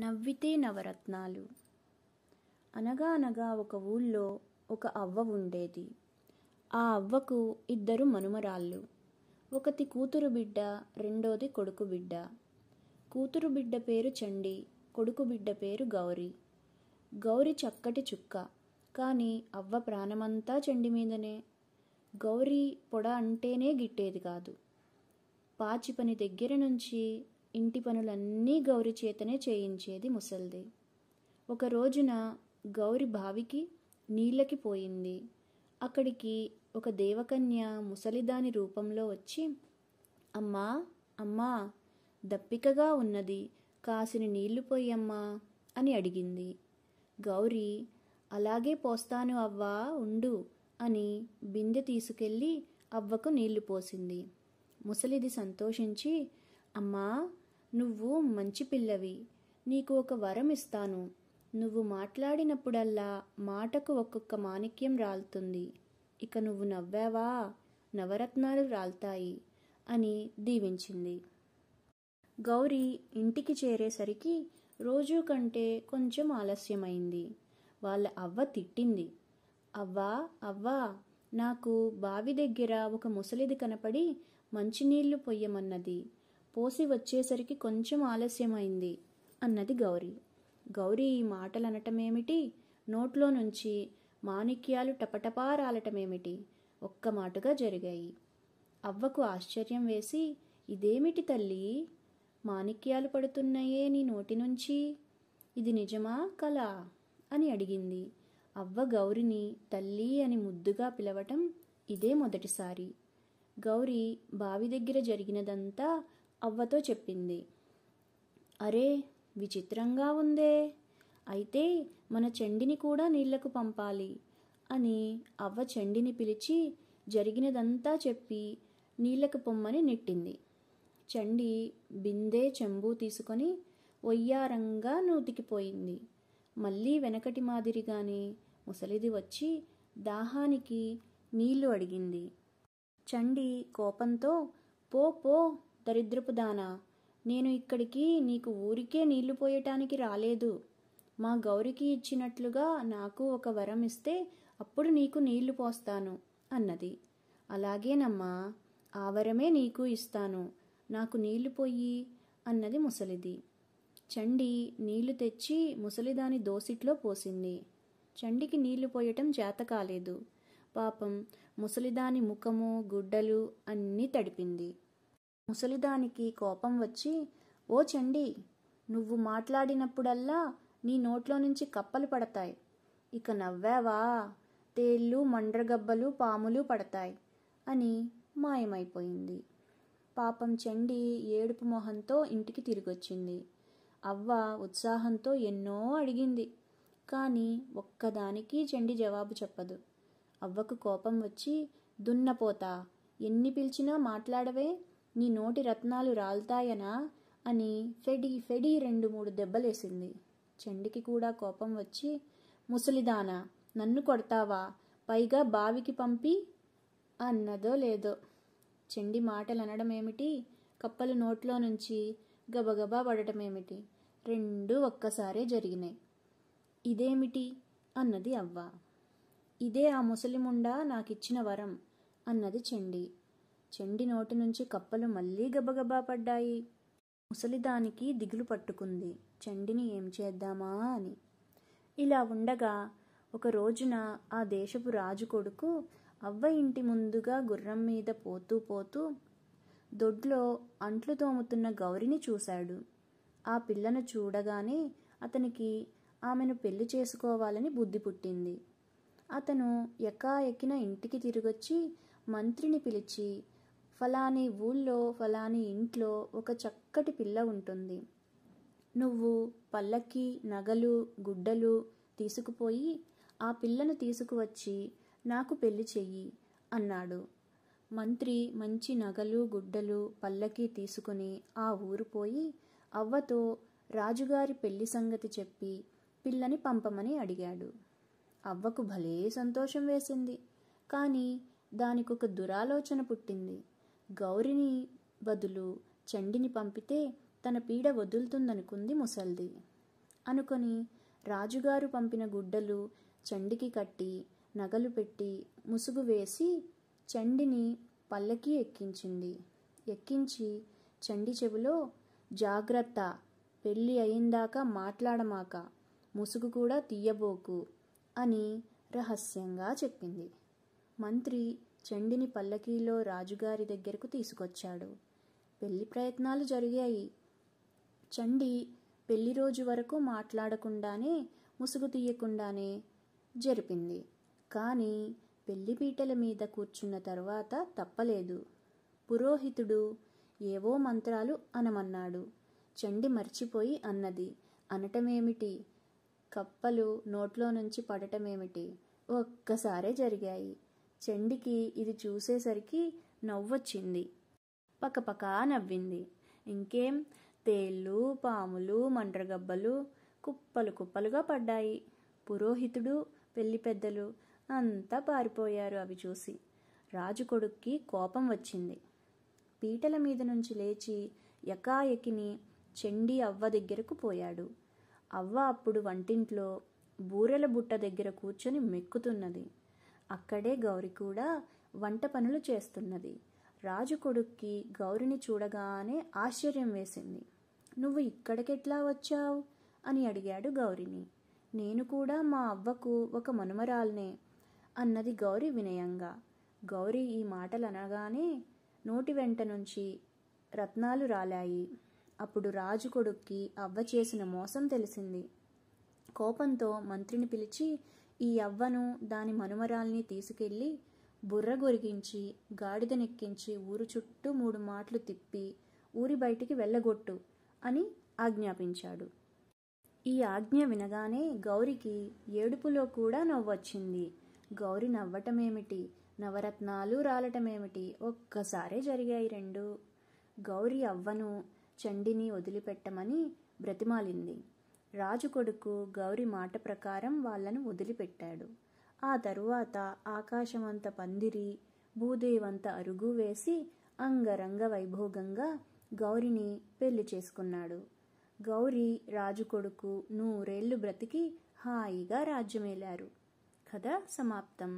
నవ్వితే నవరత్నాలు అనగా అనగా ఒక ఊళ్ళో ఒక అవ్వ ఉండేది ఆ అవ్వకు ఇద్దరు మనుమరాళ్ళు ఒకటి కూతురు బిడ్డ రెండోది కొడుకు బిడ్డ కూతురు బిడ్డ పేరు చండి కొడుకు బిడ్డ పేరు గౌరీ గౌరి చక్కటి చుక్క కానీ అవ్వ ప్రాణమంతా చండి మీదనే గౌరీ పొడ అంటేనే గిట్టేది కాదు పాచి పని దగ్గర నుంచి ఇంటి పనులన్నీ గౌరి చేతనే చేయించేది ముసల్ది ఒక రోజున గౌరి బావికి నీళ్ళకి పోయింది అక్కడికి ఒక దేవకన్య ముసలిదాని రూపంలో వచ్చి అమ్మా అమ్మా దప్పికగా ఉన్నది కాసిని నీళ్లు పోయమ్మా అని అడిగింది గౌరి అలాగే పోస్తాను అవ్వా ఉండు అని బిందె తీసుకెళ్ళి అవ్వకు నీళ్లు పోసింది ముసలిది సంతోషించి అమ్మా నువ్వు మంచి పిల్లవి నీకు ఒక వరం ఇస్తాను నువ్వు మాట్లాడినప్పుడల్లా మాటకు ఒక్కొక్క మాణిక్యం రాలుతుంది ఇక నువ్వు నవ్వావా నవరత్నాలు రాల్తాయి అని దీవించింది గౌరీ ఇంటికి చేరేసరికి రోజు కంటే కొంచెం ఆలస్యమైంది వాళ్ళ అవ్వ తిట్టింది అవ్వా అవ్వా నాకు బావి దగ్గర ఒక ముసలిది కనపడి మంచినీళ్లు పొయ్యమన్నది పోసి వచ్చేసరికి కొంచెం ఆలస్యమైంది అన్నది గౌరీ గౌరీ ఈ మాటలనటమేమిటి నోట్లో నుంచి మాణిక్యాలు టపటపా రాలటమేమిటి ఒక్క మాటగా జరిగాయి అవ్వకు ఆశ్చర్యం వేసి ఇదేమిటి తల్లి మాణిక్యాలు పడుతున్నాయే నీ నోటి నుంచి ఇది నిజమా కళ అని అడిగింది అవ్వ గౌరిని తల్లి అని ముద్దుగా పిలవటం ఇదే మొదటిసారి గౌరీ బావి దగ్గర జరిగినదంతా అవ్వతో చెప్పింది అరే విచిత్రంగా ఉందే అయితే మన చెండిని కూడా నీళ్లకు పంపాలి అని అవ్వ చెండిని పిలిచి జరిగినదంతా చెప్పి నీళ్లకు పొమ్మని నెట్టింది చండి బిందె చెంబు తీసుకొని ఒయ్యారంగా నూతికిపోయింది మళ్ళీ వెనకటి మాదిరిగానే ముసలిది వచ్చి దాహానికి నీళ్లు అడిగింది చండి కోపంతో పో పో దరిద్రపు దానా నేను ఇక్కడికి నీకు ఊరికే నీళ్లు పోయటానికి రాలేదు మా గౌరికి ఇచ్చినట్లుగా నాకు ఒక వరం ఇస్తే అప్పుడు నీకు నీళ్లు పోస్తాను అన్నది అలాగేనమ్మా ఆ వరమే నీకు ఇస్తాను నాకు నీళ్లు పోయి అన్నది ముసలిది చండి నీళ్లు తెచ్చి ముసలిదాని దోసిట్లో పోసింది చండికి నీళ్లు పోయటం చేత కాలేదు పాపం ముసలిదాని ముఖము గుడ్డలు అన్నీ తడిపింది ముసలిదానికి కోపం వచ్చి ఓ చండి నువ్వు మాట్లాడినప్పుడల్లా నీ నోట్లో నుంచి కప్పలు పడతాయి ఇక నవ్వావా తేళ్ళు మండ్రగబ్బలు పాములు పడతాయి అని మాయమైపోయింది పాపం చండి ఏడుపు మొహంతో ఇంటికి తిరిగొచ్చింది అవ్వ ఉత్సాహంతో ఎన్నో అడిగింది కానీ ఒక్కదానికి చండి జవాబు చెప్పదు అవ్వకు కోపం వచ్చి దున్నపోతా ఎన్ని పిలిచినా మాట్లాడవే నీ నోటి రత్నాలు రాల్తాయనా అని ఫెడి ఫెడి రెండు మూడు దెబ్బలేసింది చండికి కూడా కోపం వచ్చి ముసలిదానా నన్ను కొడతావా పైగా బావికి పంపి అన్నదో లేదో చెండి మాటలు అనడమేమిటి కప్పలు నోట్లో నుంచి గబగబా పడటమేమిటి రెండూ ఒక్కసారే జరిగినాయి ఇదేమిటి అన్నది అవ్వ ఇదే ఆ ముసలిముండ నాకిచ్చిన వరం అన్నది చెండి చెండి నోటి నుంచి కప్పలు మళ్లీ గబగబా పడ్డాయి ముసలిదానికి దిగులు పట్టుకుంది చెండిని ఏం చేద్దామా అని ఇలా ఉండగా ఒక రోజున ఆ దేశపు రాజు కొడుకు అవ్వ ఇంటి ముందుగా గుర్రం మీద పోతూ పోతూ దొడ్లో అంట్లు తోముతున్న గౌరిని చూశాడు ఆ పిల్లను చూడగానే అతనికి ఆమెను పెళ్లి చేసుకోవాలని బుద్ధి పుట్టింది అతను ఎక్కిన ఇంటికి తిరిగొచ్చి మంత్రిని పిలిచి ఫలాని ఊళ్ళో ఫలాని ఇంట్లో ఒక చక్కటి పిల్ల ఉంటుంది నువ్వు పల్లకి నగలు గుడ్డలు తీసుకుపోయి ఆ పిల్లను తీసుకువచ్చి నాకు పెళ్లి చెయ్యి అన్నాడు మంత్రి మంచి నగలు గుడ్డలు పల్లకి తీసుకుని ఆ ఊరు పోయి అవ్వతో రాజుగారి పెళ్లి సంగతి చెప్పి పిల్లని పంపమని అడిగాడు అవ్వకు భలే సంతోషం వేసింది కానీ దానికొక దురాలోచన పుట్టింది గౌరిని బదులు చండిని పంపితే తన పీడ వదులుతుందనుకుంది ముసల్ది అనుకొని రాజుగారు పంపిన గుడ్డలు చండికి కట్టి నగలు పెట్టి ముసుగు వేసి చండిని పల్లకి ఎక్కించింది ఎక్కించి చండి చెవిలో జాగ్రత్త పెళ్ళి అయిందాక మాట్లాడమాక ముసుగు కూడా తీయబోకు అని రహస్యంగా చెప్పింది మంత్రి చండిని పల్లకీలో రాజుగారి దగ్గరకు తీసుకొచ్చాడు పెళ్లి ప్రయత్నాలు జరిగాయి చండి పెళ్లి రోజు వరకు మాట్లాడకుండానే ముసుగు తీయకుండానే జరిపింది కానీ పెళ్లి పీటల మీద కూర్చున్న తర్వాత తప్పలేదు పురోహితుడు ఏవో మంత్రాలు అనమన్నాడు చండి మర్చిపోయి అన్నది అనటమేమిటి కప్పలు నోట్లో నుంచి పడటమేమిటి ఒక్కసారే జరిగాయి చెండికి ఇది చూసేసరికి నవ్వొచ్చింది పకపకా నవ్వింది ఇంకేం తేళ్ళు పాములు మండ్రగబ్బలు కుప్పలు కుప్పలుగా పడ్డాయి పురోహితుడు పెళ్లి పెద్దలు అంతా పారిపోయారు అవి చూసి రాజు కొడుక్కి కోపం వచ్చింది పీటల మీద నుంచి లేచి ఎకాయకిని చెండి అవ్వ దగ్గరకు పోయాడు అవ్వ అప్పుడు వంటింట్లో బూరెల బుట్ట దగ్గర కూర్చొని మెక్కుతున్నది అక్కడే గౌరి కూడా వంట పనులు చేస్తున్నది రాజు కొడుక్కి గౌరిని చూడగానే ఆశ్చర్యం వేసింది నువ్వు ఇక్కడికెట్లా వచ్చావు అని అడిగాడు గౌరిని నేను కూడా మా అవ్వకు ఒక మనుమరాల్నే అన్నది గౌరి వినయంగా గౌరి ఈ మాటలు అనగానే నోటి వెంట నుంచి రత్నాలు రాలాయి అప్పుడు రాజు కొడుక్కి అవ్వ చేసిన మోసం తెలిసింది కోపంతో మంత్రిని పిలిచి ఈ అవ్వను దాని మనుమరాల్ని తీసుకెళ్ళి బుర్ర గొరిగించి గాడిదనెక్కించి ఊరు చుట్టూ మూడు మాటలు తిప్పి ఊరి బయటికి వెళ్ళగొట్టు అని ఆజ్ఞాపించాడు ఈ ఆజ్ఞ వినగానే గౌరికి ఏడుపులో కూడా నవ్వొచ్చింది గౌరి నవ్వటమేమిటి నవరత్నాలు రాలటమేమిటి ఒక్కసారే జరిగాయి రెండు గౌరి అవ్వను చండిని వదిలిపెట్టమని బ్రతిమాలింది రాజు కొడుకు గౌరి మాట ప్రకారం వాళ్లను వదిలిపెట్టాడు ఆ తరువాత ఆకాశమంత పందిరి భూదేవంత అరుగు వేసి అంగరంగ వైభోగంగా గౌరిని పెళ్లి చేసుకున్నాడు గౌరి రాజు కొడుకు నూరేళ్లు బ్రతికి హాయిగా రాజ్యమేలారు కథ సమాప్తం